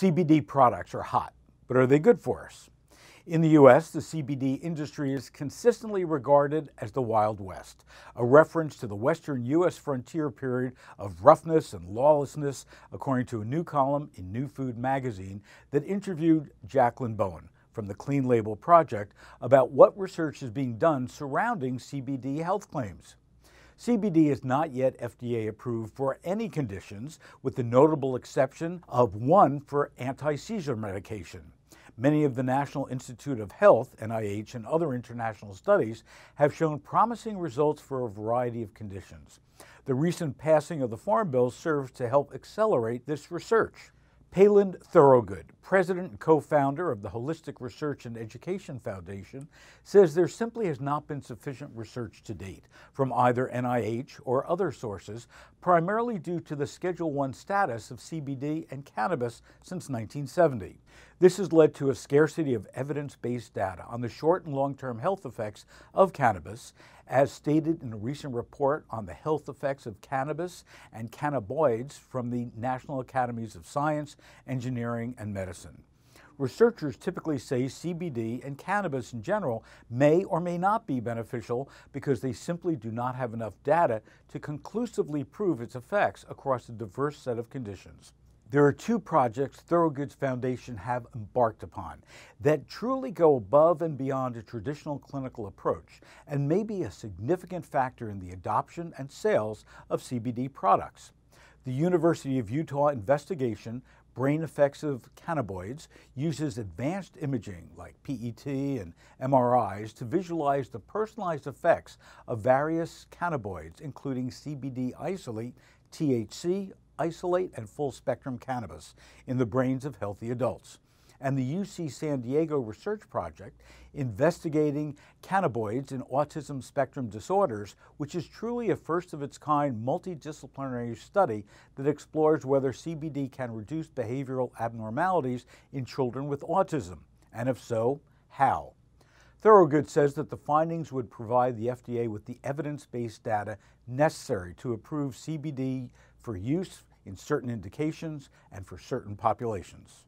CBD products are hot, but are they good for us? In the U.S., the CBD industry is consistently regarded as the Wild West, a reference to the western U.S. frontier period of roughness and lawlessness, according to a new column in New Food magazine that interviewed Jacqueline Bowen from the Clean Label Project about what research is being done surrounding CBD health claims. CBD is not yet FDA approved for any conditions, with the notable exception of one for anti seizure medication. Many of the National Institute of Health, NIH, and other international studies have shown promising results for a variety of conditions. The recent passing of the Farm Bill serves to help accelerate this research. Palin Thoroughgood, president and co founder of the Holistic Research and Education Foundation, says there simply has not been sufficient research to date from either NIH or other sources, primarily due to the Schedule 1 status of CBD and cannabis since 1970. This has led to a scarcity of evidence based data on the short and long term health effects of cannabis as stated in a recent report on the health effects of cannabis and cannabinoids from the National Academies of Science, Engineering, and Medicine. Researchers typically say CBD and cannabis in general may or may not be beneficial because they simply do not have enough data to conclusively prove its effects across a diverse set of conditions. There are two projects Thoroughgoods Foundation have embarked upon that truly go above and beyond a traditional clinical approach and may be a significant factor in the adoption and sales of CBD products. The University of Utah investigation, Brain Effects of Cannabinoids, uses advanced imaging like PET and MRIs to visualize the personalized effects of various cannabinoids, including CBD isolate, THC, isolate and full spectrum cannabis in the brains of healthy adults. And the UC San Diego Research Project investigating cannabinoids in autism spectrum disorders, which is truly a first of its kind multidisciplinary study that explores whether CBD can reduce behavioral abnormalities in children with autism, and if so, how. Thorogood says that the findings would provide the FDA with the evidence based data necessary to approve CBD for use in certain indications and for certain populations.